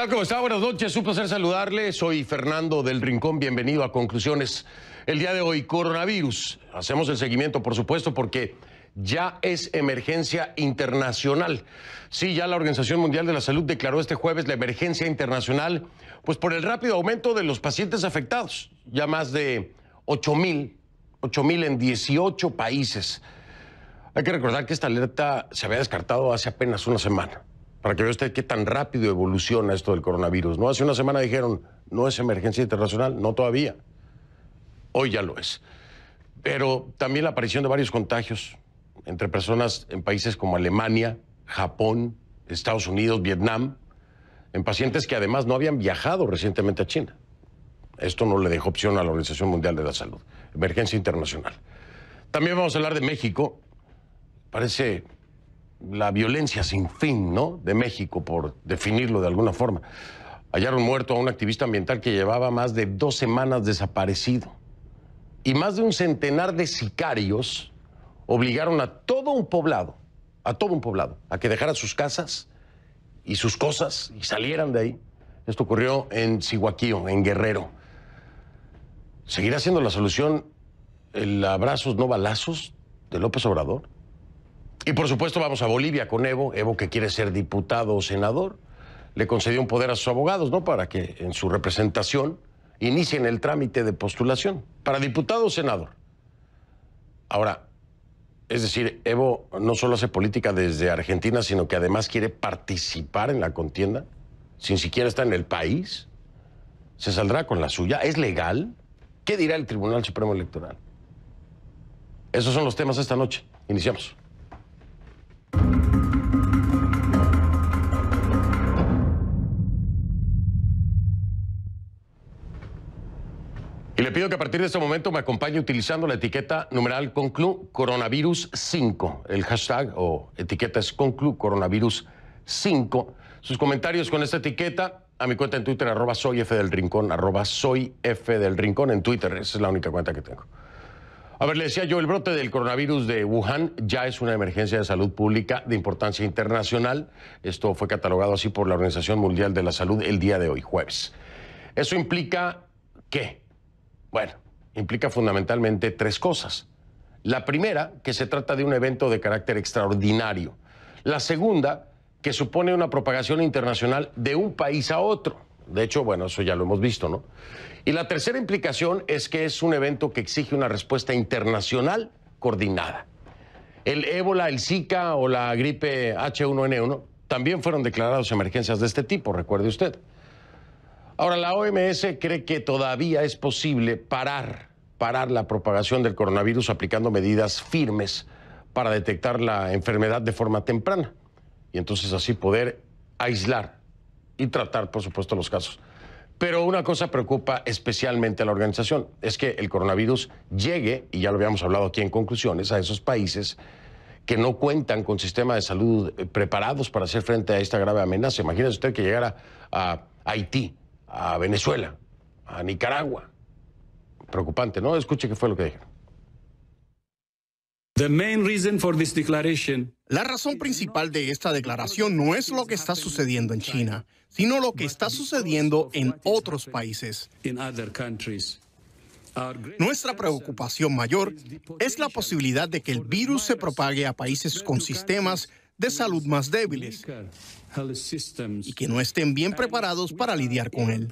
tal? ¿Cómo está? Buenas noches, un placer saludarle. Soy Fernando del Rincón, bienvenido a Conclusiones. El día de hoy, coronavirus. Hacemos el seguimiento, por supuesto, porque ya es emergencia internacional. Sí, ya la Organización Mundial de la Salud declaró este jueves la emergencia internacional, pues por el rápido aumento de los pacientes afectados, ya más de 8 mil, 8 mil en 18 países. Hay que recordar que esta alerta se había descartado hace apenas una semana para que vea usted qué tan rápido evoluciona esto del coronavirus. No hace una semana dijeron, no es emergencia internacional, no todavía. Hoy ya lo es. Pero también la aparición de varios contagios entre personas en países como Alemania, Japón, Estados Unidos, Vietnam, en pacientes que además no habían viajado recientemente a China. Esto no le dejó opción a la Organización Mundial de la Salud. Emergencia internacional. También vamos a hablar de México. Parece la violencia sin fin, ¿no? De México, por definirlo de alguna forma. Hallaron muerto a un activista ambiental que llevaba más de dos semanas desaparecido. Y más de un centenar de sicarios obligaron a todo un poblado, a todo un poblado, a que dejara sus casas y sus cosas y salieran de ahí. Esto ocurrió en Sihuaquío, en Guerrero. ¿Seguirá siendo la solución el abrazos, no balazos de López Obrador? Y por supuesto vamos a Bolivia con Evo, Evo que quiere ser diputado o senador. Le concedió un poder a sus abogados, ¿no? Para que en su representación inicien el trámite de postulación para diputado o senador. Ahora, es decir, Evo no solo hace política desde Argentina, sino que además quiere participar en la contienda, sin siquiera estar en el país. ¿Se saldrá con la suya? ¿Es legal? ¿Qué dirá el Tribunal Supremo Electoral? Esos son los temas de esta noche. Iniciamos. Y le pido que a partir de este momento me acompañe utilizando la etiqueta numeral conclu coronavirus 5. El hashtag o etiqueta es conclu coronavirus 5. Sus comentarios con esta etiqueta a mi cuenta en Twitter, arroba soy F del Rincón, arroba soy F del Rincón en Twitter. Esa es la única cuenta que tengo. A ver, le decía yo, el brote del coronavirus de Wuhan ya es una emergencia de salud pública de importancia internacional. Esto fue catalogado así por la Organización Mundial de la Salud el día de hoy, jueves. Eso implica qué? Bueno, implica fundamentalmente tres cosas. La primera, que se trata de un evento de carácter extraordinario. La segunda, que supone una propagación internacional de un país a otro. De hecho, bueno, eso ya lo hemos visto, ¿no? Y la tercera implicación es que es un evento que exige una respuesta internacional coordinada. El ébola, el Zika o la gripe H1N1 también fueron declarados emergencias de este tipo, recuerde usted. Ahora, la OMS cree que todavía es posible parar, parar la propagación del coronavirus aplicando medidas firmes para detectar la enfermedad de forma temprana y entonces así poder aislar y tratar, por supuesto, los casos. Pero una cosa preocupa especialmente a la organización, es que el coronavirus llegue, y ya lo habíamos hablado aquí en conclusiones, a esos países que no cuentan con sistemas de salud eh, preparados para hacer frente a esta grave amenaza. Imagínense usted que llegara a Haití, a Venezuela, a Nicaragua. Preocupante, ¿no? Escuche qué fue lo que dijeron. La razón principal de esta declaración no es lo que está sucediendo en China, sino lo que está sucediendo en otros países. Nuestra preocupación mayor es la posibilidad de que el virus se propague a países con sistemas de salud más débiles y que no estén bien preparados para lidiar con él.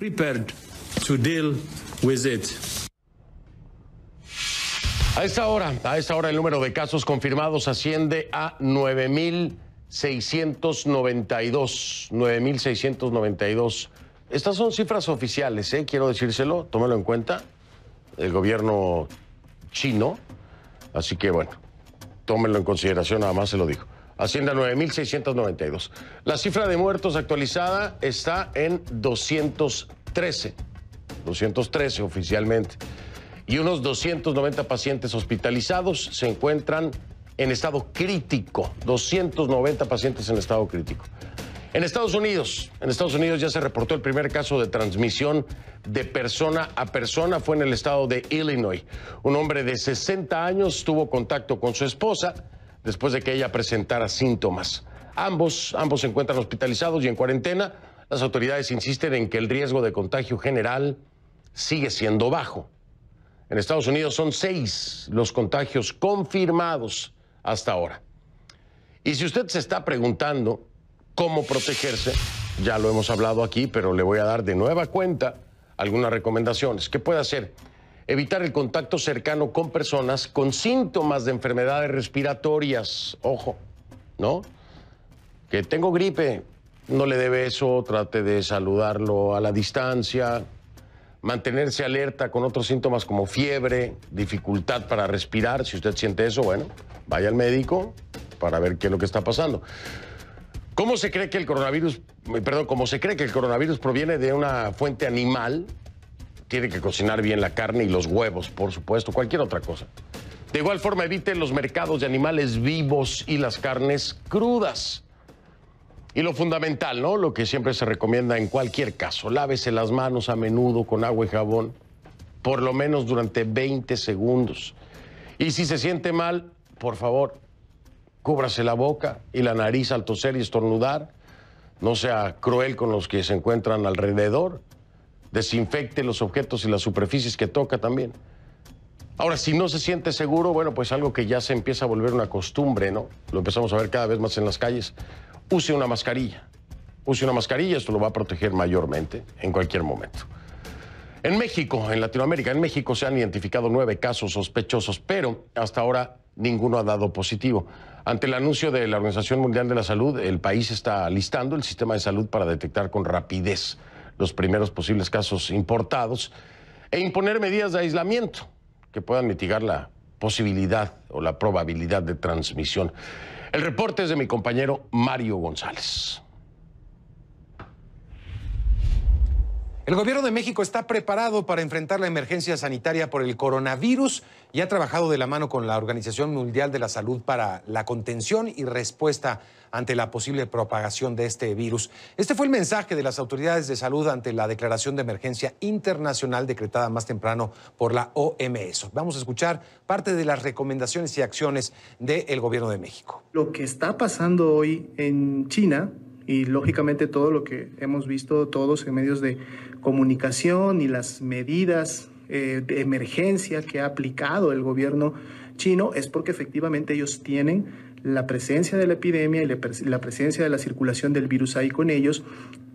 A esta hora, a esta hora el número de casos confirmados asciende a 9.692. 9.692. Estas son cifras oficiales, ¿eh? quiero decírselo, tómelo en cuenta. El gobierno chino. Así que bueno, tómenlo en consideración, nada más se lo digo. a 9.692. La cifra de muertos actualizada está en 213. 213 oficialmente y unos 290 pacientes hospitalizados se encuentran en estado crítico, 290 pacientes en estado crítico. En Estados Unidos, en Estados Unidos ya se reportó el primer caso de transmisión de persona a persona, fue en el estado de Illinois. Un hombre de 60 años tuvo contacto con su esposa después de que ella presentara síntomas. Ambos, ambos se encuentran hospitalizados y en cuarentena. Las autoridades insisten en que el riesgo de contagio general sigue siendo bajo. En Estados Unidos son seis los contagios confirmados hasta ahora. Y si usted se está preguntando cómo protegerse, ya lo hemos hablado aquí, pero le voy a dar de nueva cuenta algunas recomendaciones. ¿Qué puede hacer? Evitar el contacto cercano con personas con síntomas de enfermedades respiratorias. Ojo, ¿no? Que tengo gripe, no le debe eso, trate de saludarlo a la distancia, mantenerse alerta con otros síntomas como fiebre, dificultad para respirar. Si usted siente eso, bueno, vaya al médico para ver qué es lo que está pasando. ¿Cómo se cree que el coronavirus, eh, perdón, cómo se cree que el coronavirus proviene de una fuente animal? Tiene que cocinar bien la carne y los huevos, por supuesto, cualquier otra cosa. De igual forma, evite los mercados de animales vivos y las carnes crudas. Y lo fundamental, ¿no? Lo que siempre se recomienda en cualquier caso, lávese las manos a menudo con agua y jabón, por lo menos durante 20 segundos. Y si se siente mal, por favor, cúbrase la boca y la nariz al toser y estornudar. No sea cruel con los que se encuentran alrededor. Desinfecte los objetos y las superficies que toca también. Ahora, si no se siente seguro, bueno, pues algo que ya se empieza a volver una costumbre, ¿no? Lo empezamos a ver cada vez más en las calles use una mascarilla. Use una mascarilla, esto lo va a proteger mayormente en cualquier momento. En México, en Latinoamérica, en México se han identificado nueve casos sospechosos, pero hasta ahora ninguno ha dado positivo. Ante el anuncio de la Organización Mundial de la Salud, el país está listando el sistema de salud para detectar con rapidez los primeros posibles casos importados e imponer medidas de aislamiento que puedan mitigar la posibilidad o la probabilidad de transmisión. El reporte es de mi compañero Mario González. El gobierno de México está preparado para enfrentar la emergencia sanitaria por el coronavirus y ha trabajado de la mano con la Organización Mundial de la Salud para la contención y respuesta ante la posible propagación de este virus. Este fue el mensaje de las autoridades de salud ante la declaración de emergencia internacional decretada más temprano por la OMS. Vamos a escuchar parte de las recomendaciones y acciones del Gobierno de México. Lo que está pasando hoy en China y lógicamente todo lo que hemos visto todos en medios de comunicación y las medidas eh, de emergencia que ha aplicado el gobierno chino es porque efectivamente ellos tienen la presencia de la epidemia y la presencia de la circulación del virus ahí con ellos,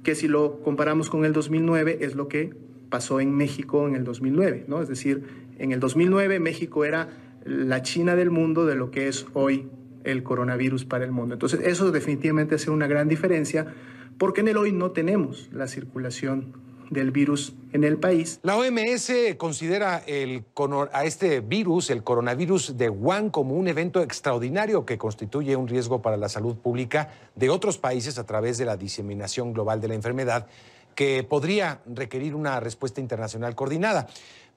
que si lo comparamos con el 2009 es lo que pasó en México en el 2009, ¿no? Es decir, en el 2009 México era la China del mundo de lo que es hoy el coronavirus para el mundo. Entonces, eso definitivamente hace una gran diferencia porque en el hoy no tenemos la circulación del virus en el país. La OMS considera el, a este virus, el coronavirus de Wuhan, como un evento extraordinario que constituye un riesgo para la salud pública de otros países a través de la diseminación global de la enfermedad que podría requerir una respuesta internacional coordinada.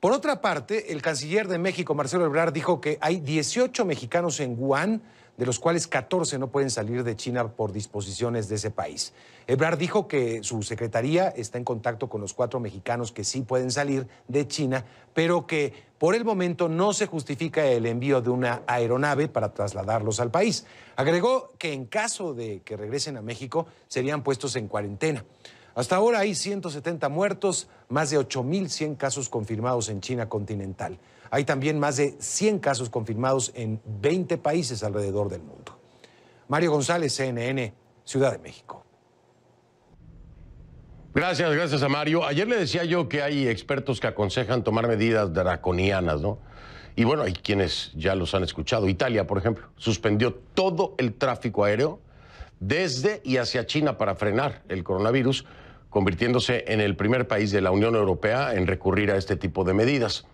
Por otra parte, el canciller de México, Marcelo Ebrard, dijo que hay 18 mexicanos en Wuhan de los cuales 14 no pueden salir de China por disposiciones de ese país. Ebrard dijo que su secretaría está en contacto con los cuatro mexicanos que sí pueden salir de China, pero que por el momento no se justifica el envío de una aeronave para trasladarlos al país. Agregó que en caso de que regresen a México serían puestos en cuarentena. Hasta ahora hay 170 muertos, más de 8.100 casos confirmados en China continental. Hay también más de 100 casos confirmados en 20 países alrededor del mundo. Mario González, CNN, Ciudad de México. Gracias, gracias a Mario. Ayer le decía yo que hay expertos que aconsejan tomar medidas draconianas, ¿no? Y bueno, hay quienes ya los han escuchado. Italia, por ejemplo, suspendió todo el tráfico aéreo desde y hacia China para frenar el coronavirus, convirtiéndose en el primer país de la Unión Europea en recurrir a este tipo de medidas.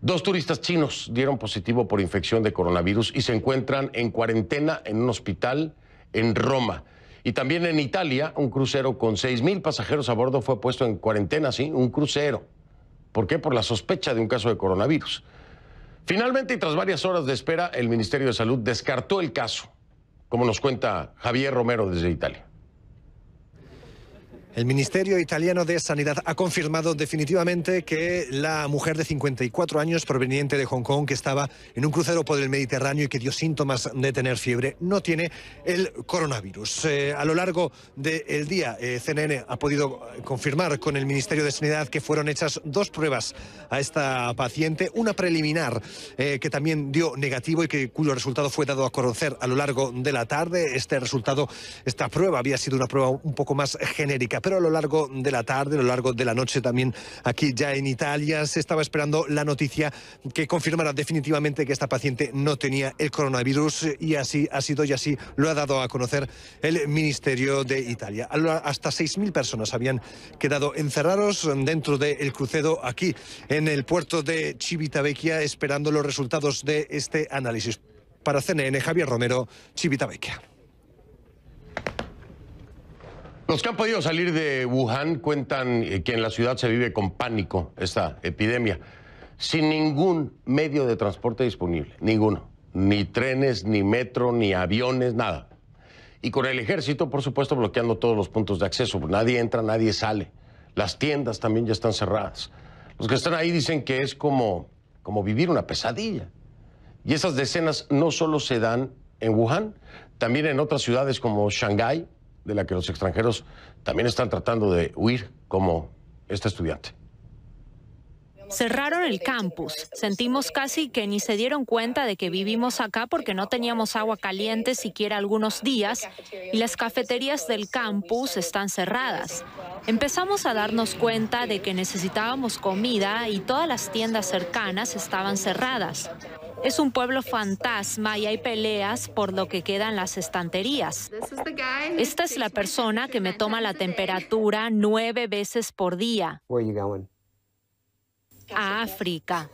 Dos turistas chinos dieron positivo por infección de coronavirus y se encuentran en cuarentena en un hospital en Roma. Y también en Italia, un crucero con 6.000 pasajeros a bordo fue puesto en cuarentena, sí, un crucero. ¿Por qué? Por la sospecha de un caso de coronavirus. Finalmente, y tras varias horas de espera, el Ministerio de Salud descartó el caso, como nos cuenta Javier Romero desde Italia. El Ministerio Italiano de Sanidad ha confirmado definitivamente que la mujer de 54 años proveniente de Hong Kong que estaba en un crucero por el Mediterráneo y que dio síntomas de tener fiebre no tiene el coronavirus. Eh, a lo largo del día, eh, CNN ha podido confirmar con el Ministerio de Sanidad que fueron hechas dos pruebas a esta paciente, una preliminar eh, que también dio negativo y que, cuyo resultado fue dado a conocer a lo largo de la tarde. Este resultado, esta prueba había sido una prueba un poco más genérica pero a lo largo de la tarde, a lo largo de la noche también aquí ya en Italia se estaba esperando la noticia que confirmara definitivamente que esta paciente no tenía el coronavirus y así ha sido y así lo ha dado a conocer el Ministerio de Italia. Hasta 6.000 personas habían quedado encerrados dentro del crucedo crucero aquí en el puerto de Civitavecchia esperando los resultados de este análisis. Para CNN, Javier Romero, Civitavecchia. Los que han podido salir de Wuhan cuentan eh, que en la ciudad se vive con pánico esta epidemia, sin ningún medio de transporte disponible, ninguno, ni trenes, ni metro, ni aviones, nada. Y con el ejército, por supuesto, bloqueando todos los puntos de acceso, nadie entra, nadie sale. Las tiendas también ya están cerradas. Los que están ahí dicen que es como, como vivir una pesadilla. Y esas decenas no solo se dan en Wuhan, también en otras ciudades como Shanghái, de la que los extranjeros también están tratando de huir, como este estudiante. Cerraron el campus. Sentimos casi que ni se dieron cuenta de que vivimos acá porque no teníamos agua caliente siquiera algunos días y las cafeterías del campus están cerradas. Empezamos a darnos cuenta de que necesitábamos comida y todas las tiendas cercanas estaban cerradas. Es un pueblo fantasma y hay peleas por lo que quedan las estanterías. Esta es la persona que me toma la temperatura nueve veces por día a África.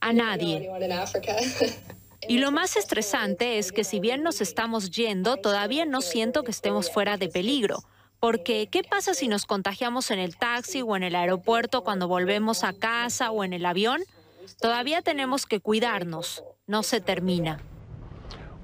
A nadie. Y lo más estresante es que si bien nos estamos yendo, todavía no siento que estemos fuera de peligro. Porque, ¿qué pasa si nos contagiamos en el taxi o en el aeropuerto cuando volvemos a casa o en el avión? Todavía tenemos que cuidarnos. No se termina.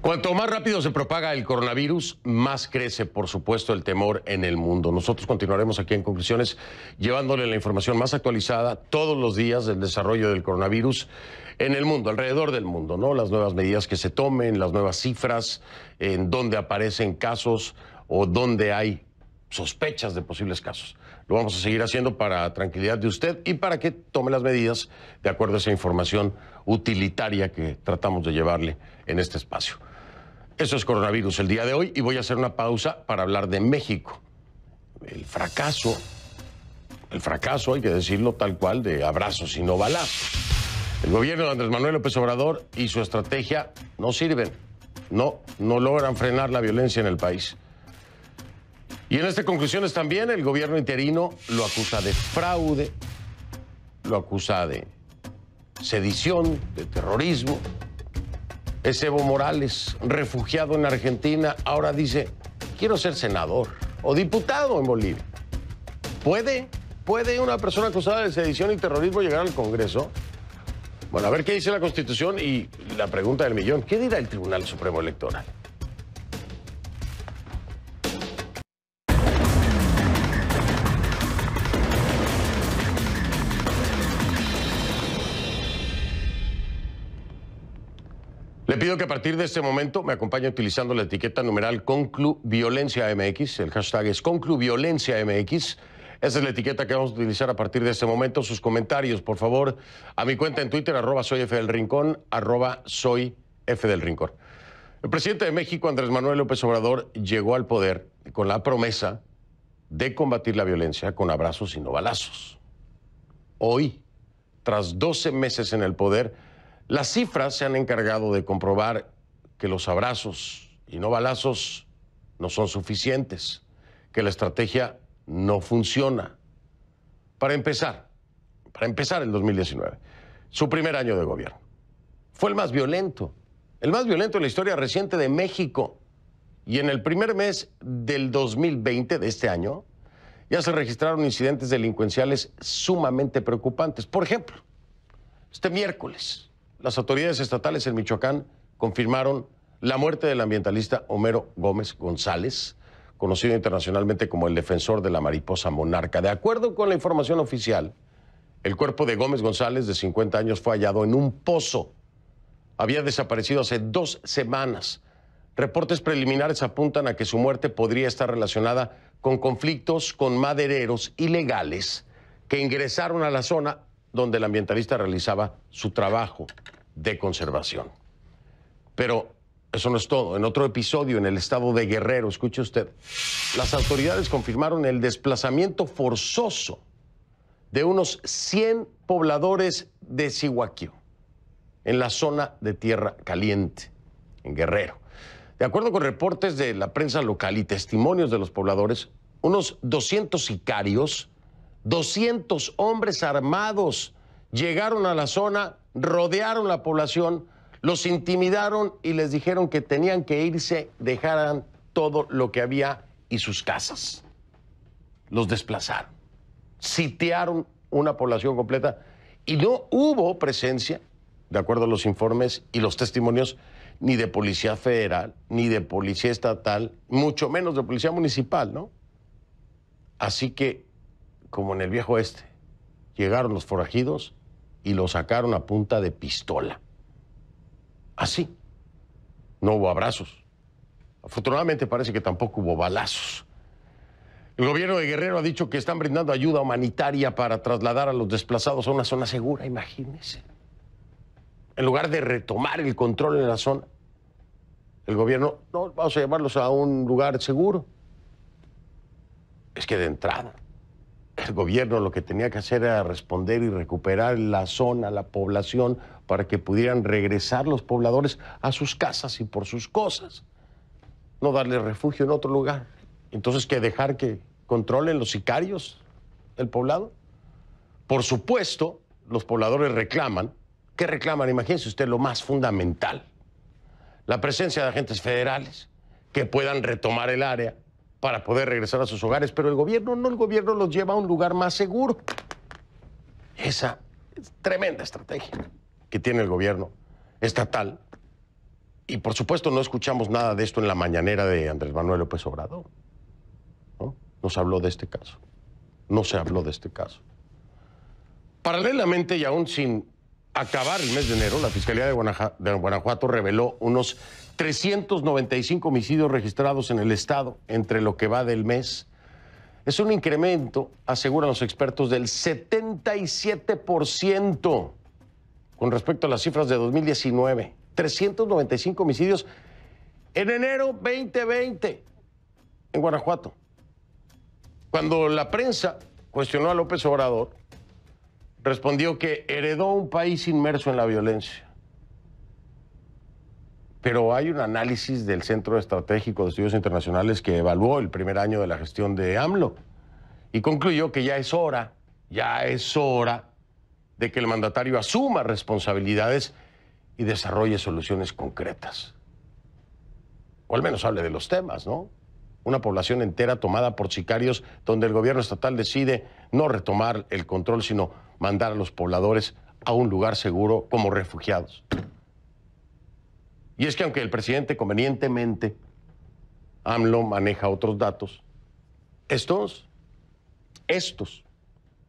Cuanto más rápido se propaga el coronavirus, más crece, por supuesto, el temor en el mundo. Nosotros continuaremos aquí en Conclusiones llevándole la información más actualizada todos los días del desarrollo del coronavirus en el mundo, alrededor del mundo, ¿no? Las nuevas medidas que se tomen, las nuevas cifras, en dónde aparecen casos o dónde hay sospechas de posibles casos. Lo vamos a seguir haciendo para tranquilidad de usted y para que tome las medidas de acuerdo a esa información utilitaria que tratamos de llevarle en este espacio. Eso es coronavirus el día de hoy y voy a hacer una pausa para hablar de México. El fracaso, el fracaso, hay que decirlo tal cual, de abrazos y no balazos. El gobierno de Andrés Manuel López Obrador y su estrategia no sirven. No, no logran frenar la violencia en el país. Y en estas conclusiones también el gobierno interino lo acusa de fraude, lo acusa de sedición, de terrorismo, es Evo Morales, refugiado en Argentina, ahora dice, quiero ser senador o diputado en Bolivia. ¿Puede? ¿Puede una persona acusada de sedición y terrorismo llegar al Congreso? Bueno, a ver qué dice la Constitución y la pregunta del millón, ¿qué dirá el Tribunal Supremo Electoral? pido que a partir de este momento me acompañe utilizando la etiqueta numeral ConcluViolenciaMX. El hashtag es ConcluViolenciaMX. Esa es la etiqueta que vamos a utilizar a partir de este momento. Sus comentarios, por favor, a mi cuenta en Twitter, arroba soy F del Rincón, arroba soy F del Rincón. El presidente de México, Andrés Manuel López Obrador, llegó al poder con la promesa de combatir la violencia con abrazos y no balazos. Hoy, tras 12 meses en el poder, las cifras se han encargado de comprobar que los abrazos y no balazos no son suficientes, que la estrategia no funciona. Para empezar, para empezar el 2019, su primer año de gobierno, fue el más violento, el más violento en la historia reciente de México. Y en el primer mes del 2020 de este año, ya se registraron incidentes delincuenciales sumamente preocupantes. Por ejemplo, este miércoles, las autoridades estatales en Michoacán confirmaron la muerte del ambientalista Homero Gómez González, conocido internacionalmente como el defensor de la mariposa monarca. De acuerdo con la información oficial, el cuerpo de Gómez González, de 50 años, fue hallado en un pozo. Había desaparecido hace dos semanas. Reportes preliminares apuntan a que su muerte podría estar relacionada con conflictos con madereros ilegales que ingresaron a la zona donde el ambientalista realizaba su trabajo de conservación. Pero eso no es todo. En otro episodio en el estado de Guerrero, escuche usted, las autoridades confirmaron el desplazamiento forzoso de unos 100 pobladores de Sihuaquio en la zona de Tierra Caliente, en Guerrero. De acuerdo con reportes de la prensa local y testimonios de los pobladores, unos 200 sicarios 200 hombres armados llegaron a la zona, rodearon la población, los intimidaron y les dijeron que tenían que irse, dejaran todo lo que había y sus casas. Los desplazaron, sitiaron una población completa y no hubo presencia, de acuerdo a los informes y los testimonios, ni de policía federal, ni de policía estatal, mucho menos de policía municipal, ¿no? Así que como en el viejo este. Llegaron los forajidos y lo sacaron a punta de pistola. Así. No hubo abrazos. Afortunadamente parece que tampoco hubo balazos. El gobierno de Guerrero ha dicho que están brindando ayuda humanitaria para trasladar a los desplazados a una zona segura, imagínense. En lugar de retomar el control en la zona, el gobierno, no, vamos a llevarlos a un lugar seguro. Es que de entrada, el gobierno lo que tenía que hacer era responder y recuperar la zona, la población, para que pudieran regresar los pobladores a sus casas y por sus cosas. No darle refugio en otro lugar. Entonces, ¿qué dejar que controlen los sicarios el poblado? Por supuesto, los pobladores reclaman. ¿Qué reclaman? Imagínense usted lo más fundamental. La presencia de agentes federales que puedan retomar el área, para poder regresar a sus hogares, pero el gobierno no, el gobierno los lleva a un lugar más seguro. Esa tremenda estrategia que tiene el gobierno estatal. Y por supuesto no escuchamos nada de esto en la mañanera de Andrés Manuel López Obrador. ¿no? se habló de este caso. No se habló de este caso. Paralelamente y aún sin acabar el mes de enero, la Fiscalía de, de Guanajuato reveló unos 395 homicidios registrados en el Estado entre lo que va del mes. Es un incremento, aseguran los expertos, del 77% con respecto a las cifras de 2019. 395 homicidios en enero 2020 en Guanajuato. Cuando la prensa cuestionó a López Obrador respondió que heredó un país inmerso en la violencia. Pero hay un análisis del Centro Estratégico de Estudios Internacionales que evaluó el primer año de la gestión de AMLO y concluyó que ya es hora, ya es hora de que el mandatario asuma responsabilidades y desarrolle soluciones concretas. O al menos hable de los temas, ¿no? una población entera tomada por sicarios, donde el gobierno estatal decide no retomar el control, sino mandar a los pobladores a un lugar seguro como refugiados. Y es que aunque el presidente convenientemente, AMLO maneja otros datos, estos, estos,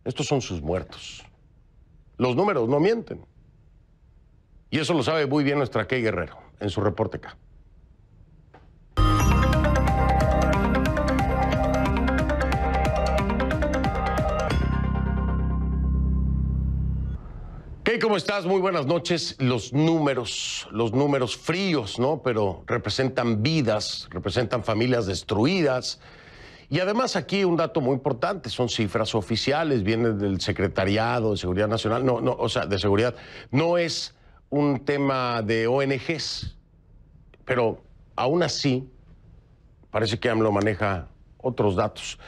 estos son sus muertos. Los números no mienten. Y eso lo sabe muy bien nuestra Key Guerrero en su reporte acá. Hey, ¿cómo estás? Muy buenas noches. Los números, los números fríos, ¿no? Pero representan vidas, representan familias destruidas. Y además aquí un dato muy importante, son cifras oficiales, vienen del Secretariado de Seguridad Nacional, no, no, o sea, de seguridad. No es un tema de ONGs, pero aún así parece que AMLO maneja otros datos.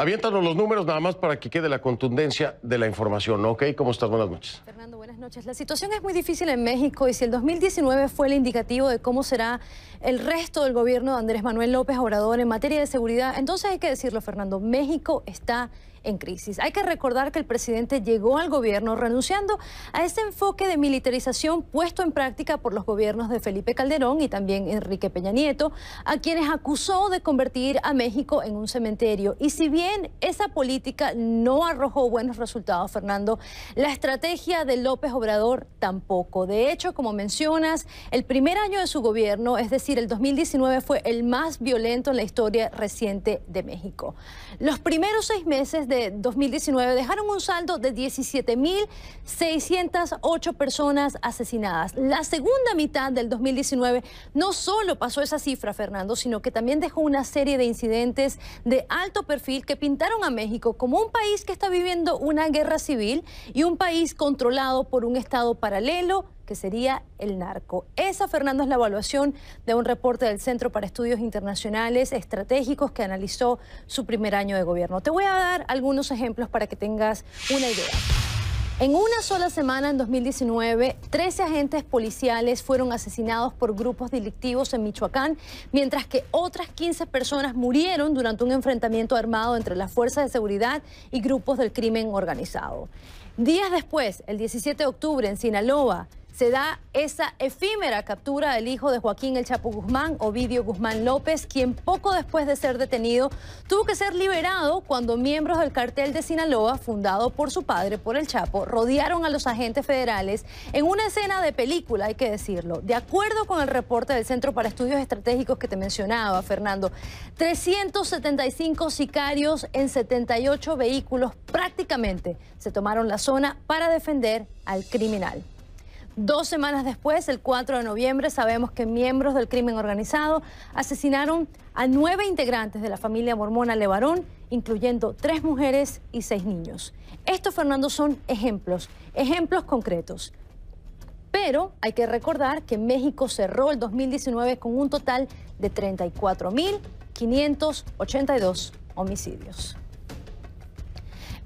Aviéntanos los números nada más para que quede la contundencia de la información, ¿ok? ¿Cómo estás? Buenas noches. Fernando, buenas noches. La situación es muy difícil en México y si el 2019 fue el indicativo de cómo será el resto del gobierno de Andrés Manuel López Obrador en materia de seguridad, entonces hay que decirlo, Fernando, México está en crisis. Hay que recordar que el presidente llegó al gobierno renunciando a ese enfoque de militarización puesto en práctica por los gobiernos de Felipe Calderón y también Enrique Peña Nieto, a quienes acusó de convertir a México en un cementerio. Y si bien esa política no arrojó buenos resultados, Fernando, la estrategia de López Obrador tampoco. De hecho, como mencionas, el primer año de su gobierno, es decir, el 2019, fue el más violento en la historia reciente de México. Los primeros seis meses de 2019 dejaron un saldo de 17.608 personas asesinadas. La segunda mitad del 2019 no solo pasó esa cifra, Fernando, sino que también dejó una serie de incidentes de alto perfil que pintaron a México como un país que está viviendo una guerra civil y un país controlado por un Estado paralelo que sería el narco. Esa, Fernando, es la evaluación de un reporte del Centro para Estudios Internacionales Estratégicos que analizó su primer año de gobierno. Te voy a dar algunos ejemplos para que tengas una idea. En una sola semana, en 2019, 13 agentes policiales fueron asesinados por grupos delictivos en Michoacán, mientras que otras 15 personas murieron durante un enfrentamiento armado entre las fuerzas de seguridad y grupos del crimen organizado. Días después, el 17 de octubre, en Sinaloa, se da esa efímera captura del hijo de Joaquín El Chapo Guzmán, Ovidio Guzmán López, quien poco después de ser detenido tuvo que ser liberado cuando miembros del cartel de Sinaloa, fundado por su padre, por El Chapo, rodearon a los agentes federales en una escena de película, hay que decirlo. De acuerdo con el reporte del Centro para Estudios Estratégicos que te mencionaba, Fernando, 375 sicarios en 78 vehículos prácticamente se tomaron la zona para defender al criminal. Dos semanas después, el 4 de noviembre, sabemos que miembros del crimen organizado asesinaron a nueve integrantes de la familia mormona Levarón, incluyendo tres mujeres y seis niños. Estos, Fernando, son ejemplos, ejemplos concretos. Pero hay que recordar que México cerró el 2019 con un total de 34.582 homicidios.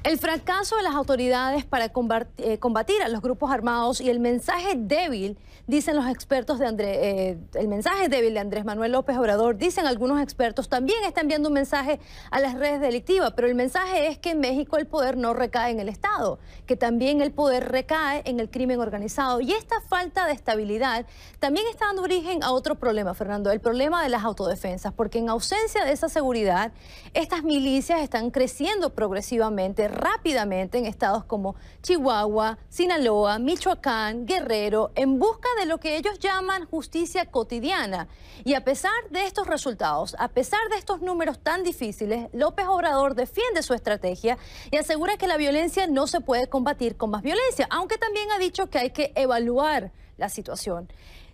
El fracaso de las autoridades para eh, combatir a los grupos armados y el mensaje débil, dicen los expertos de eh, el mensaje débil de Andrés Manuel López Obrador, dicen algunos expertos, también está enviando un mensaje a las redes delictivas, pero el mensaje es que en México el poder no recae en el Estado, que también el poder recae en el crimen organizado. Y esta falta de estabilidad también está dando origen a otro problema, Fernando, el problema de las autodefensas, porque en ausencia de esa seguridad, estas milicias están creciendo progresivamente rápidamente en estados como Chihuahua, Sinaloa, Michoacán, Guerrero, en busca de lo que ellos llaman justicia cotidiana. Y a pesar de estos resultados, a pesar de estos números tan difíciles, López Obrador defiende su estrategia y asegura que la violencia no se puede combatir con más violencia, aunque también ha dicho que hay que evaluar la situación.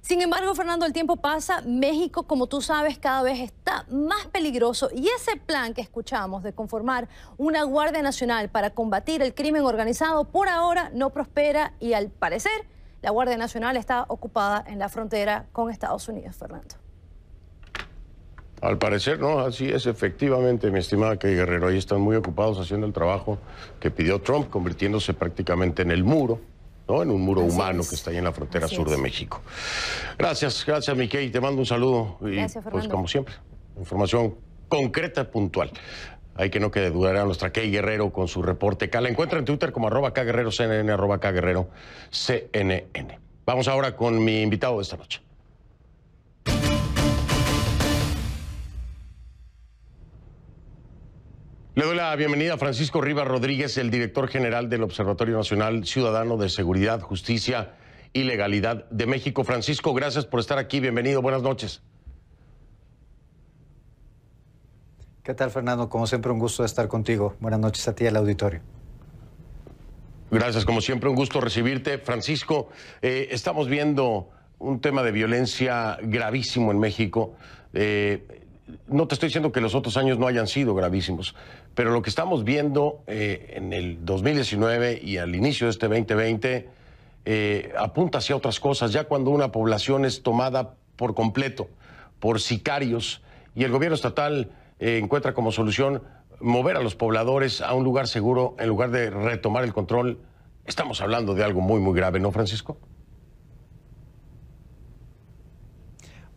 Sin embargo, Fernando, el tiempo pasa. México, como tú sabes, cada vez está más peligroso y ese plan que escuchamos de conformar una Guardia Nacional para combatir el crimen organizado por ahora no prospera y al parecer la Guardia Nacional está ocupada en la frontera con Estados Unidos, Fernando. Al parecer, no, así es efectivamente, mi estimada que Guerrero. Ahí están muy ocupados haciendo el trabajo que pidió Trump, convirtiéndose prácticamente en el muro en un muro humano que está ahí en la frontera sur de México. Gracias, gracias, Miquel. Te mando un saludo. Y, gracias, Pues, como siempre, información concreta, puntual. Hay que no quede dudar a nuestra Key Guerrero con su reporte. acá. La encuentra en Twitter como arroba K CNN, arroba Vamos ahora con mi invitado de esta noche. Le doy la bienvenida a Francisco Rivas Rodríguez, el director general del Observatorio Nacional Ciudadano de Seguridad, Justicia y Legalidad de México. Francisco, gracias por estar aquí. Bienvenido. Buenas noches. ¿Qué tal, Fernando? Como siempre, un gusto estar contigo. Buenas noches a ti y al auditorio. Gracias, como siempre, un gusto recibirte. Francisco, eh, estamos viendo un tema de violencia gravísimo en México. Eh, no te estoy diciendo que los otros años no hayan sido gravísimos, pero lo que estamos viendo eh, en el 2019 y al inicio de este 2020 eh, apunta hacia otras cosas, ya cuando una población es tomada por completo por sicarios y el gobierno estatal eh, encuentra como solución mover a los pobladores a un lugar seguro en lugar de retomar el control, estamos hablando de algo muy, muy grave, ¿no, Francisco?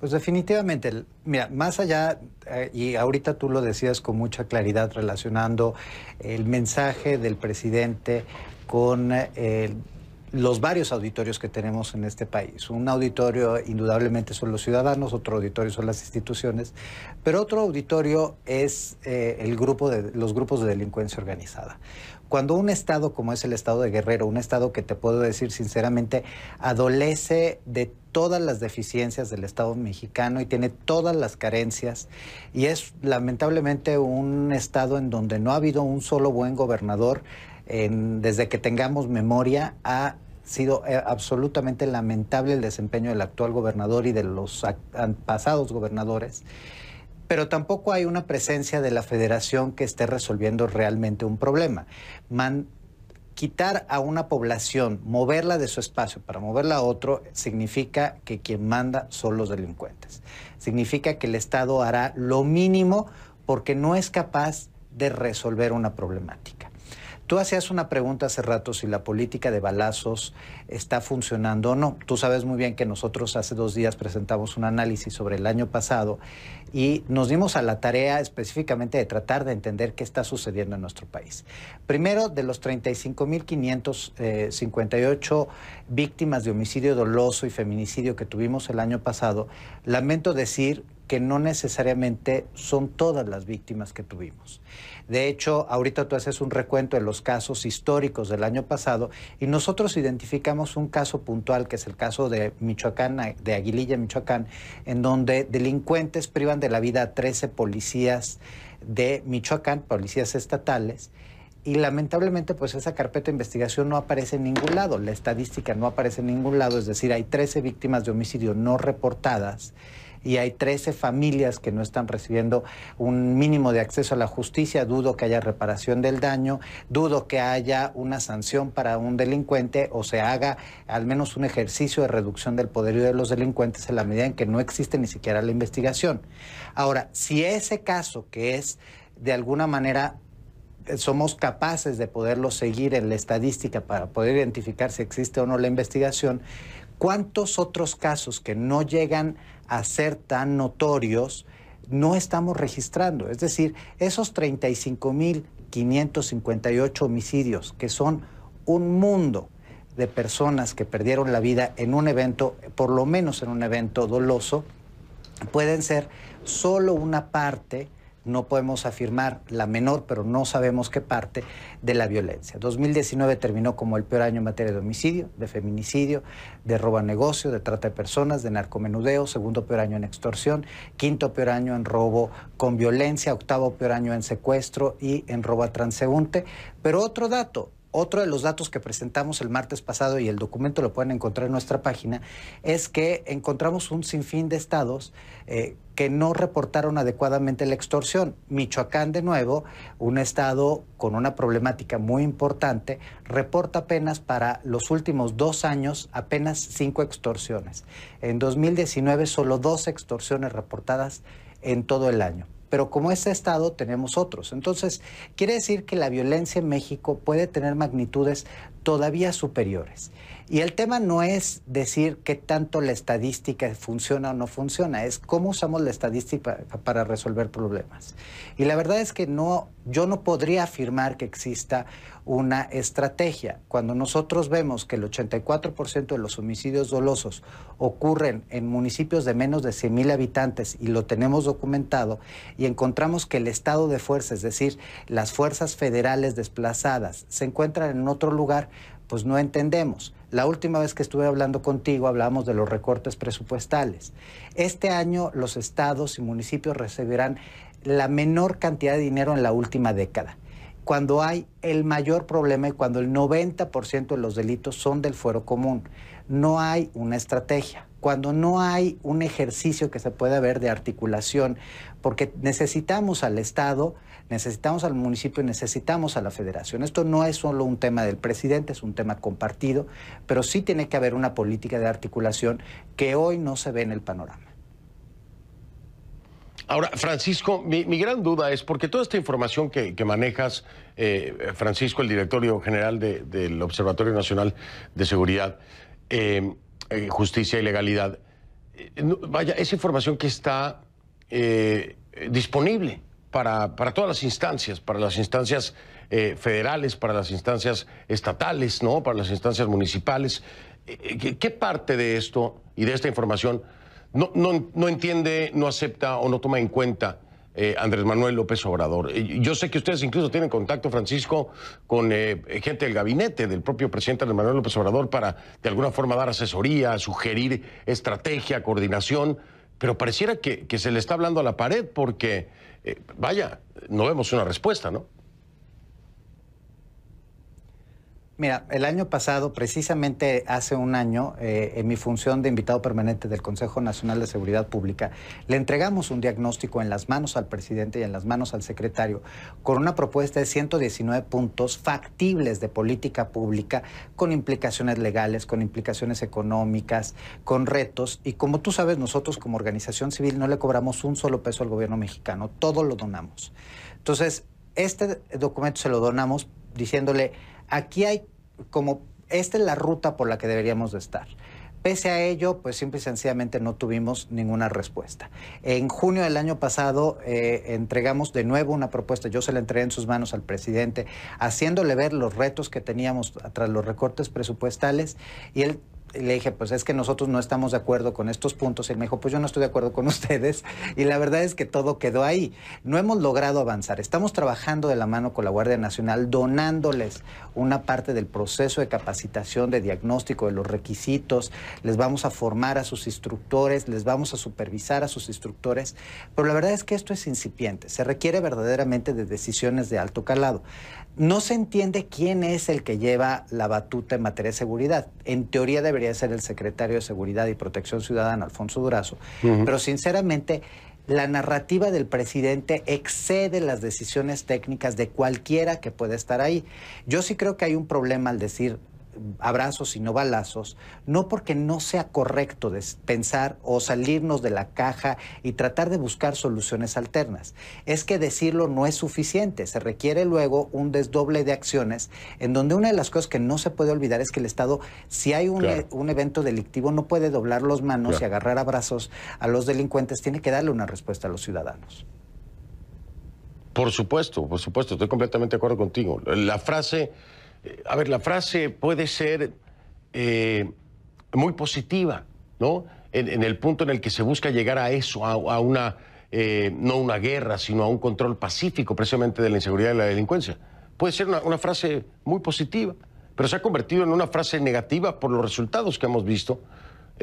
Pues definitivamente, mira, más allá, eh, y ahorita tú lo decías con mucha claridad relacionando el mensaje del presidente con eh, los varios auditorios que tenemos en este país. Un auditorio indudablemente son los ciudadanos, otro auditorio son las instituciones, pero otro auditorio es eh, el grupo de, los grupos de delincuencia organizada cuando un estado como es el estado de Guerrero, un estado que te puedo decir sinceramente, adolece de todas las deficiencias del Estado mexicano y tiene todas las carencias y es lamentablemente un estado en donde no ha habido un solo buen gobernador desde que tengamos memoria ha sido eh, absolutamente lamentable el desempeño del actual gobernador y de los pasados gobernadores pero tampoco hay una presencia de la federación que esté resolviendo realmente un problema. quitar a una población, moverla de su espacio para moverla a otro, significa que quien manda son los delincuentes. Significa que el Estado hará lo mínimo porque no es capaz de resolver una problemática. Tú hacías una pregunta hace rato si la política de balazos está funcionando o no. Tú sabes muy bien que nosotros hace dos días presentamos un análisis sobre el año pasado y nos dimos a la tarea específicamente de tratar de entender qué está sucediendo en nuestro país. Primero, de los 35.558 eh, víctimas de homicidio doloso y feminicidio que tuvimos el año pasado, lamento decir que no necesariamente son todas las víctimas que tuvimos. De hecho, ahorita tú haces un recuento de los casos históricos del año pasado y nosotros identificamos un caso puntual, que es el caso de Michoacán, de Aguililla, Michoacán, en donde delincuentes privan de la vida a 13 policías de Michoacán, policías estatales, y lamentablemente pues esa carpeta de investigación no aparece en ningún lado, la estadística no aparece en ningún lado, es decir, hay 13 víctimas de homicidio no reportadas y hay 13 familias que no están recibiendo un mínimo de acceso a la justicia. Dudo que haya reparación del daño, dudo que haya una sanción para un delincuente o se haga al menos un ejercicio de reducción del poderío de los delincuentes en la medida en que no existe ni siquiera la investigación. Ahora, si ese caso que es de alguna manera eh, somos capaces de poderlo seguir en la estadística para poder identificar si existe o no la investigación, ¿Cuántos otros casos que no llegan a ser tan notorios no estamos registrando? Es decir, esos 35.558 homicidios, que son un mundo de personas que perdieron la vida en un evento, por lo menos en un evento doloso, pueden ser solo una parte no podemos afirmar la menor, pero no sabemos qué parte de la violencia. 2019 terminó como el peor año en materia de homicidio, de feminicidio, de robo a negocio, de trata de personas, de narcomenudeo, segundo peor año en extorsión, quinto peor año en robo con violencia, octavo peor año en secuestro y en robo a transeúnte. Pero otro dato, otro de los datos que presentamos el martes pasado y el documento lo pueden encontrar en nuestra página es que encontramos un sinfín de estados eh, que no reportaron adecuadamente la extorsión. Michoacán, de nuevo, un estado con una problemática muy importante, reporta apenas para los últimos dos años apenas cinco extorsiones. En 2019 solo dos extorsiones reportadas en todo el año pero como ese estado tenemos otros. Entonces, quiere decir que la violencia en México puede tener magnitudes todavía superiores. Y el tema no es decir qué tanto la estadística funciona o no funciona, es cómo usamos la estadística para resolver problemas. Y la verdad es que no, yo no podría afirmar que exista una estrategia. Cuando nosotros vemos que el 84% de los homicidios dolosos ocurren en municipios de menos de 100.000 habitantes y lo tenemos documentado y encontramos que el estado de fuerza, es decir, las fuerzas federales desplazadas, se encuentran en otro lugar, pues no entendemos. La última vez que estuve hablando contigo hablábamos de los recortes presupuestales. Este año los estados y municipios recibirán la menor cantidad de dinero en la última década, cuando hay el mayor problema y cuando el 90% de los delitos son del fuero común. No hay una estrategia cuando no hay un ejercicio que se pueda ver de articulación, porque necesitamos al Estado necesitamos al municipio, y necesitamos a la federación. Esto no es solo un tema del presidente, es un tema compartido, pero sí tiene que haber una política de articulación que hoy no se ve en el panorama. Ahora, Francisco, mi, gran duda es, porque toda esta información que, manejas, eh, Francisco, el directorio general del Observatorio Nacional de Seguridad, eh, eh, Justicia y Legalidad, vaya, es información que está disponible para, todas las instancias, para las instancias eh, federales, para las instancias estatales, ¿no? Para las instancias municipales. Eh, eh, ¿Qué, parte de esto y de esta información no, no, entiende, no acepta o no toma en cuenta Andrés Manuel López Obrador. Yo sé que ustedes incluso tienen contacto, Francisco, con gente del gabinete del propio presidente Andrés Manuel López Obrador para de alguna forma dar asesoría, sugerir estrategia, coordinación pero pareciera que, se le está hablando a la pared porque, eh, vaya, no vemos una respuesta, ¿no? Mira, el año pasado, precisamente hace un año, eh, en mi función de invitado permanente del Consejo Nacional de Seguridad Pública, le entregamos un diagnóstico en las manos al presidente y en las manos al secretario con una propuesta de 119 puntos factibles de política pública con implicaciones legales, con implicaciones económicas, con retos. Y como tú sabes, nosotros como organización civil no le cobramos un solo peso al gobierno mexicano, todo lo donamos. Entonces, este documento se lo donamos diciéndole, aquí hay como esta es la ruta por la que deberíamos de estar. Pese a ello, pues simple y sencillamente no tuvimos ninguna respuesta. En junio del año pasado eh, entregamos de nuevo una propuesta, yo se la entregué en sus manos al presidente, haciéndole ver los retos que teníamos tras los recortes presupuestales y él y le dije, pues es que nosotros no estamos de acuerdo con estos puntos. Y me dijo, pues yo no estoy de acuerdo con ustedes. Y la verdad es que todo quedó ahí. No hemos logrado avanzar. Estamos trabajando de la mano con la Guardia Nacional, donándoles una parte del proceso de capacitación, de diagnóstico, de los requisitos. Les vamos a formar a sus instructores, les vamos a supervisar a sus instructores. Pero la verdad es que esto es incipiente. Se requiere verdaderamente de decisiones de alto calado no se entiende quién es el que lleva la batuta en materia de seguridad. En teoría debería ser el secretario de Seguridad y Protección Ciudadana, Alfonso Durazo, pero sinceramente la narrativa del presidente excede las decisiones técnicas de cualquiera que pueda estar ahí. Yo sí creo que hay un problema al decir abrazos y no balazos, no porque no sea correcto pensar o salirnos de la caja y tratar de buscar soluciones alternas. Es que decirlo no es suficiente, se requiere luego un desdoble de acciones en donde una de las cosas que no se puede olvidar es que el Estado, si hay un, e-, evento delictivo, no puede doblar los manos y agarrar abrazos a los delincuentes, tiene que darle una respuesta a los ciudadanos. Por supuesto, por supuesto, estoy completamente de acuerdo contigo. La frase a ver, la frase puede ser eh, muy positiva, ¿no? En, el punto en el que se busca llegar a eso, a, a una, eh, no una guerra, sino a un control pacífico precisamente de la inseguridad y la delincuencia. Puede ser una, frase muy positiva, pero se ha convertido en una frase negativa por los resultados que hemos visto.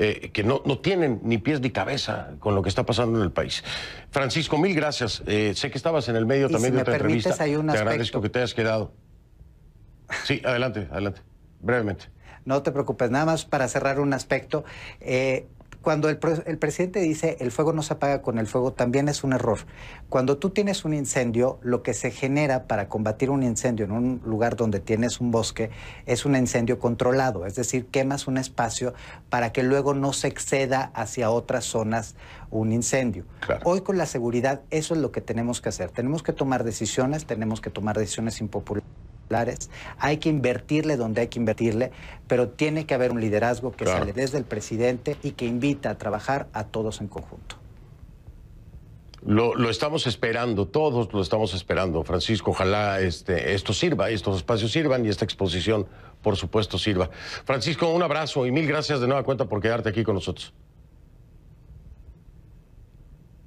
Eh, que no, tienen ni pies ni cabeza con lo que está pasando en el país. Francisco, mil gracias. sé que estabas en el medio también de otra entrevista. Hay un te agradezco que te hayas quedado. Sí, adelante, adelante, brevemente. No te preocupes, nada más para cerrar un aspecto. Eh, cuando el, el, presidente dice el fuego no se apaga con el fuego, también es un error. Cuando tú tienes un incendio, lo que se genera para combatir un incendio en un lugar donde tienes un bosque es un incendio controlado, es decir, quemas un espacio para que luego no se exceda hacia otras zonas un incendio. Hoy con la seguridad, eso es lo que tenemos que hacer. Tenemos que tomar decisiones, tenemos que tomar decisiones impopulares. Hay que invertirle donde hay que invertirle, pero tiene que haber un liderazgo que sale desde el presidente y que invita a trabajar a todos en conjunto. Lo, estamos esperando, todos lo estamos esperando, Francisco. Ojalá este, esto sirva, estos espacios sirvan y esta exposición, por supuesto, sirva. Francisco, un abrazo y mil gracias de nueva cuenta por quedarte aquí con nosotros.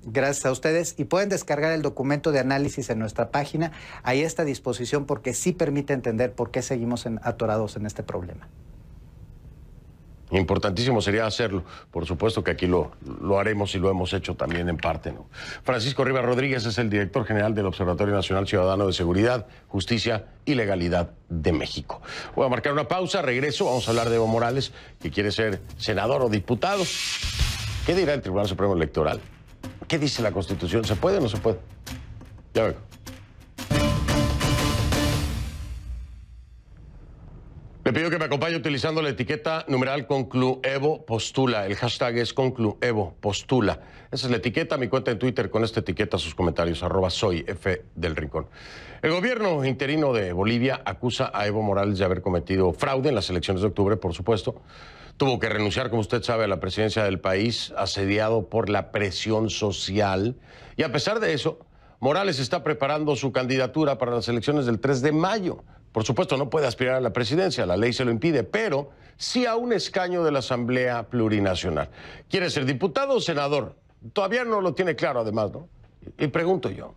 Gracias a ustedes y pueden descargar el documento de análisis en nuestra página. Ahí está a disposición porque sí permite entender por qué seguimos atorados en este problema. Importantísimo sería hacerlo. Por supuesto que aquí lo, lo haremos y lo hemos hecho también en parte. Francisco Rivas Rodríguez es el director general del Observatorio Nacional Ciudadano de Seguridad, Justicia y Legalidad de México. Voy a marcar una pausa, regreso, vamos a hablar de Evo Morales, que quiere ser senador o diputado. ¿Qué dirá el Tribunal Supremo Electoral? ¿Qué dice la Constitución? ¿Se puede o no se puede? Ya vengo. Le pido que me acompañe utilizando la etiqueta numeral concluevo postula. El hashtag es concluevo postula. Esa es la etiqueta, mi cuenta en Twitter con esta etiqueta, sus comentarios, soy F del Rincón. El gobierno interino de Bolivia acusa a Evo Morales de haber cometido fraude en las elecciones de octubre, por supuesto Tuvo que renunciar, como usted sabe, a la presidencia del país, asediado por la presión social. Y a pesar de eso, Morales está preparando su candidatura para las elecciones del 3 de mayo. Por supuesto, no puede aspirar a la presidencia, la ley se lo impide, pero sí a un escaño de la Asamblea Plurinacional. ¿Quiere ser diputado o senador? Todavía no lo tiene claro, además, ¿no? Y, pregunto yo,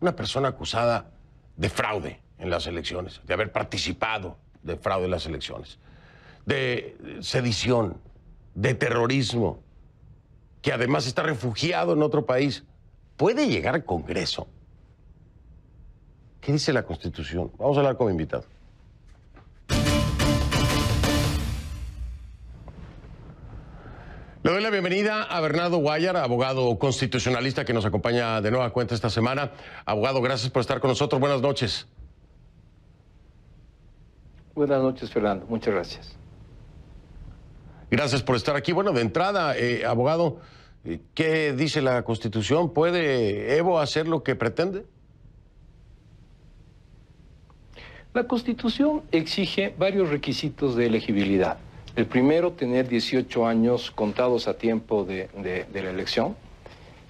una persona acusada de fraude en las elecciones, de haber participado de fraude en las elecciones, de sedición, de terrorismo, que además está refugiado en otro país, puede llegar al Congreso. ¿Qué dice la Constitución? Vamos a hablar con invitado. Le doy la bienvenida a Bernardo Guayar, abogado constitucionalista que nos acompaña de nueva cuenta esta semana. Abogado, gracias por estar con nosotros. Buenas noches. Buenas noches, Fernando. Muchas gracias. Gracias por estar aquí. Bueno, de entrada, eh, abogado, eh, ¿qué dice la Constitución? ¿Puede Evo hacer lo que pretende? La Constitución exige varios requisitos de elegibilidad. El primero, tener 18 años contados a tiempo de, de la elección.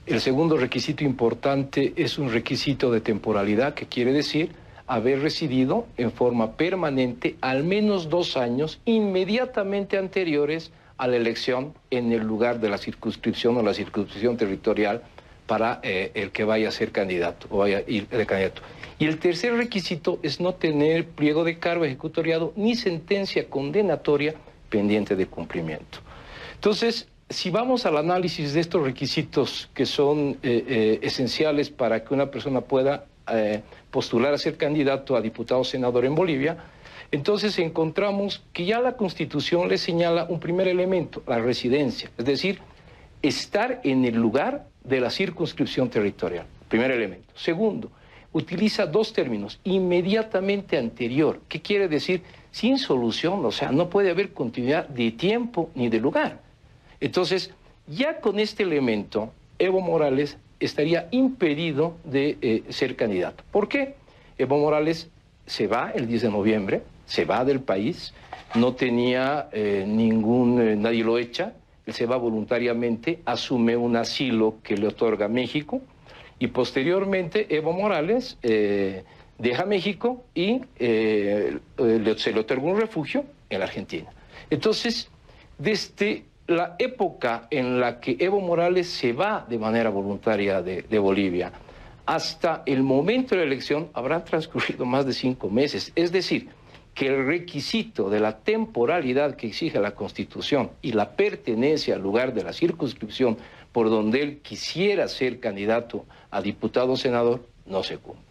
El segundo requisito importante es un requisito de temporalidad, que quiere decir haber residido en forma permanente al menos dos años inmediatamente anteriores a la elección en el lugar de la circunscripción o la circunscripción territorial para eh, el que vaya a ser candidato o vaya a ir de candidato. Y el tercer requisito es no tener pliego de cargo ejecutoriado ni sentencia condenatoria pendiente de cumplimiento. Entonces, si vamos al análisis de estos requisitos que son eh, eh, esenciales para que una persona pueda eh, postular a ser candidato a diputado o senador en Bolivia, entonces encontramos que ya la Constitución le señala un primer elemento, la residencia, es decir, estar en el lugar de la circunscripción territorial, primer elemento. Segundo, utiliza dos términos, inmediatamente anterior, ¿qué quiere decir? Sin solución, o sea, no puede haber continuidad de tiempo ni de lugar. Entonces, ya con este elemento, Evo Morales estaría impedido de eh, ser candidato. ¿Por qué? Evo Morales se va el 10 de noviembre, se va del país, no tenía eh, ningún, eh, nadie lo echa, él se va voluntariamente, asume un asilo que le otorga México y posteriormente Evo Morales deja México y se le otorga un refugio en la Argentina. Entonces, desde este la época en la que Evo Morales se va de manera voluntaria de, Bolivia hasta el momento de la elección habrá transcurrido más de cinco meses. Es decir, que el requisito de la temporalidad que exige la Constitución y la pertenencia al lugar de la circunscripción por donde él quisiera ser candidato a diputado o senador no se cumple.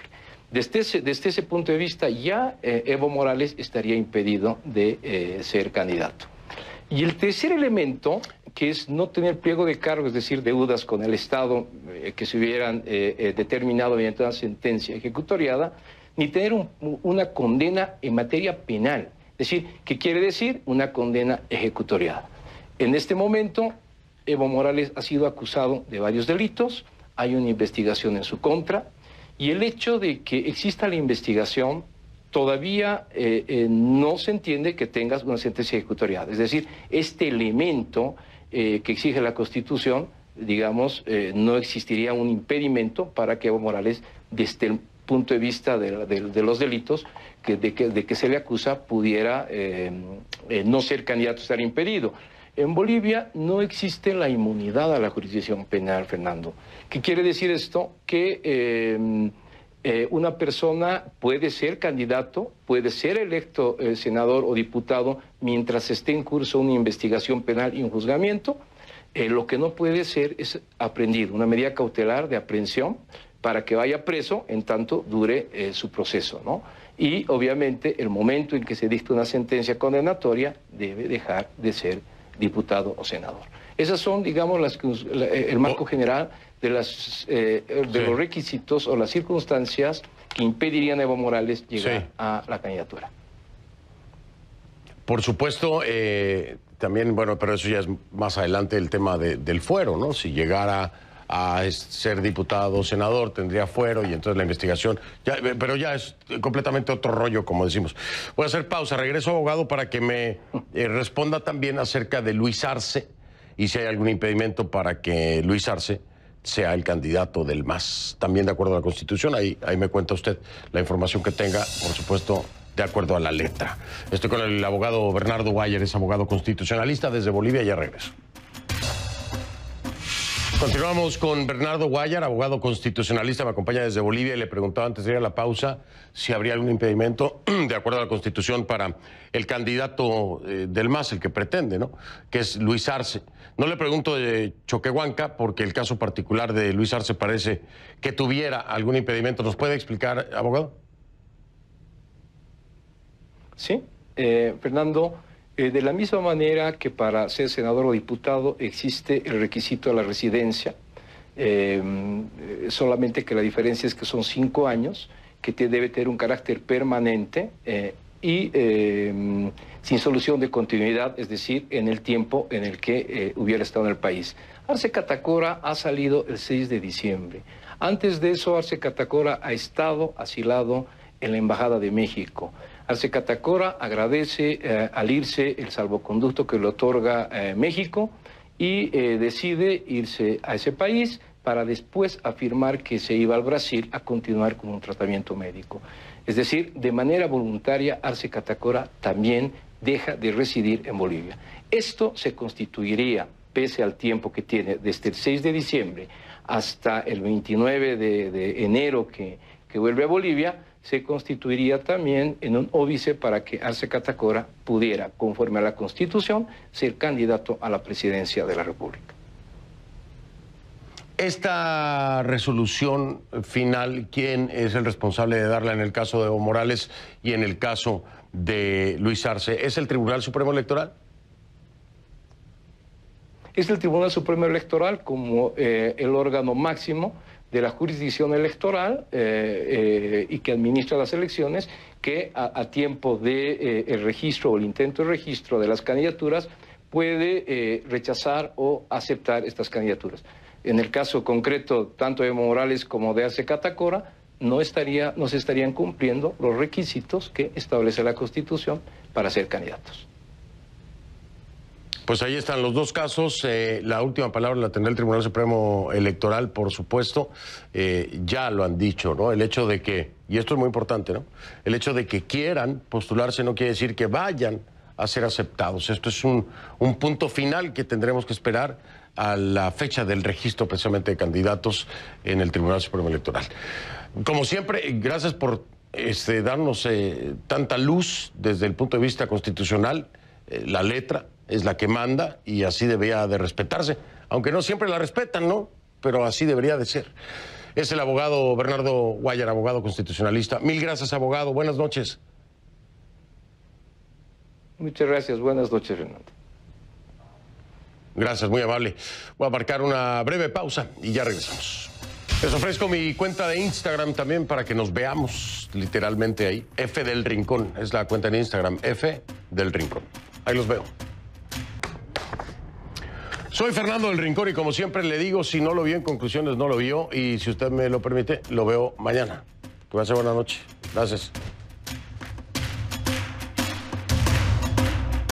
Desde ese, punto de vista ya eh, Evo Morales estaría impedido de eh, ser candidato. Y el tercer elemento, que es no tener pliego de cargo, es decir, deudas con el Estado eh, que se hubieran eh, eh, determinado mediante una sentencia ejecutoriada, ni tener una condena en materia penal. Es decir, ¿qué quiere decir? Una condena ejecutoriada. En este momento, Evo Morales ha sido acusado de varios delitos, hay una investigación en su contra, y el hecho de que exista la investigación todavía eh, eh, no se entiende que tengas una sentencia ejecutoriada. Es decir, este elemento eh, que exige la Constitución, digamos, no existiría un impedimento para que Evo Morales, desde el punto de vista de, los delitos que, de, que, de, que, se le acusa, pudiera no ser candidato estar impedido. En Bolivia no existe la inmunidad a la jurisdicción penal, Fernando. ¿Qué quiere decir esto? Que eh, una persona puede ser candidato, puede ser electo eh, senador o diputado mientras esté en curso una investigación penal y un juzgamiento. Eh, lo que no puede ser es aprendido, una medida cautelar de aprehensión para que vaya preso en tanto dure su proceso, ¿no? Y obviamente el momento en que se dicta una sentencia condenatoria debe dejar de ser diputado o senador. Esas son, digamos, las que, el marco general de, las, eh, los requisitos o las circunstancias que impedirían a Evo Morales llegar a la candidatura. Por supuesto, eh, también, bueno, pero eso ya es más adelante el tema del fuero, ¿no? Si llegara a ser diputado o senador, tendría fuero y entonces la investigación. Eh, pero ya es completamente otro rollo, como decimos. Voy a hacer pausa, regreso abogado para que me responda también acerca de Luis Arce y si hay algún impedimento para que Luis Arce sea el candidato del MAS. También de acuerdo a la Constitución, ahí, ahí me cuenta usted la información que tenga, por supuesto, de acuerdo a la letra. Estoy con el abogado Bernardo Guayer, es abogado constitucionalista desde Bolivia, ya regreso. Continuamos con Bernardo Guayar, abogado constitucionalista, me acompaña desde Bolivia y le preguntaba antes de ir a la pausa si habría algún impedimento de acuerdo a la Constitución para el candidato eh, del MAS, el que pretende, ¿no? Que es Luis Arce. No le pregunto de Choquehuanca porque el caso particular de Luis Arce parece que tuviera algún impedimento. ¿Nos puede explicar, abogado? Sí, eh, Fernando. Eh, de la misma manera que para ser senador o diputado existe el requisito de la residencia, em, eh, solamente que la diferencia es que son cinco años, que debe tener un carácter permanente eh, y em, sin solución de continuidad, es decir, en el tiempo en el que hubiera estado en el país. Arce Catacora ha salido el 6 de diciembre. Antes de eso, Arce Catacora ha estado asilado en la Embajada de México. Arce Catacora agradece eh, al irse el salvoconducto que le otorga eh, México y eh, decide irse a ese país para después afirmar que se iba al Brasil a continuar con un tratamiento médico. Es decir, de manera voluntaria, Arce Catacora también deja de residir en Bolivia. Esto se constituiría, pese al tiempo que tiene, desde el 6 de diciembre hasta el 29 de, enero que vuelve a Bolivia, se constituiría también en un óbice para que Arce Catacora pudiera, conforme a la Constitución, ser candidato a la presidencia de la República. Esta resolución final, ¿quién es el responsable de darla en el caso de Evo Morales y en el caso de Luis Arce? ¿Es el Tribunal Supremo Electoral? Es el Tribunal Supremo Electoral como eh, el órgano máximo de la jurisdicción electoral eh, eh, y que administra las elecciones, que a, tiempo del de, eh, registro o el intento de registro de las candidaturas puede rechazar o aceptar estas candidaturas. En el caso concreto, tanto de Morales como de Arce Catacora, no, no se estarían cumpliendo los requisitos que establece la Constitución para ser candidatos. Pues ahí están los dos casos. Eh, la última palabra la tendrá el Tribunal Supremo Electoral, por supuesto. Eh, ya lo han dicho, ¿no? El hecho de que, y esto es muy importante, ¿no? El hecho de que quieran postularse no quiere decir que vayan a ser aceptados. Esto es un, punto final que tendremos que esperar a la fecha del registro precisamente de candidatos en el Tribunal Supremo Electoral. Como siempre, gracias por este, darnos eh, tanta luz desde el punto de vista constitucional, la letra, es la que manda y así debería de respetarse, aunque no siempre la respetan, ¿no? Pero así debería de ser. Es el abogado Bernardo Guayar, abogado constitucionalista. Mil gracias, abogado. Buenas noches. Muchas gracias. Buenas noches, Renato. Gracias, muy amable. Voy a marcar una breve pausa y ya regresamos. Les ofrezco mi cuenta de Instagram también para que nos veamos literalmente ahí. F del Rincón es la cuenta en Instagram, F del Rincón. Ahí los veo. Soy Fernando del Rincón y como siempre le digo, si no lo vio en conclusiones, no lo vio. Y si usted me lo permite, lo veo mañana. Que va a buena noche. Gracias.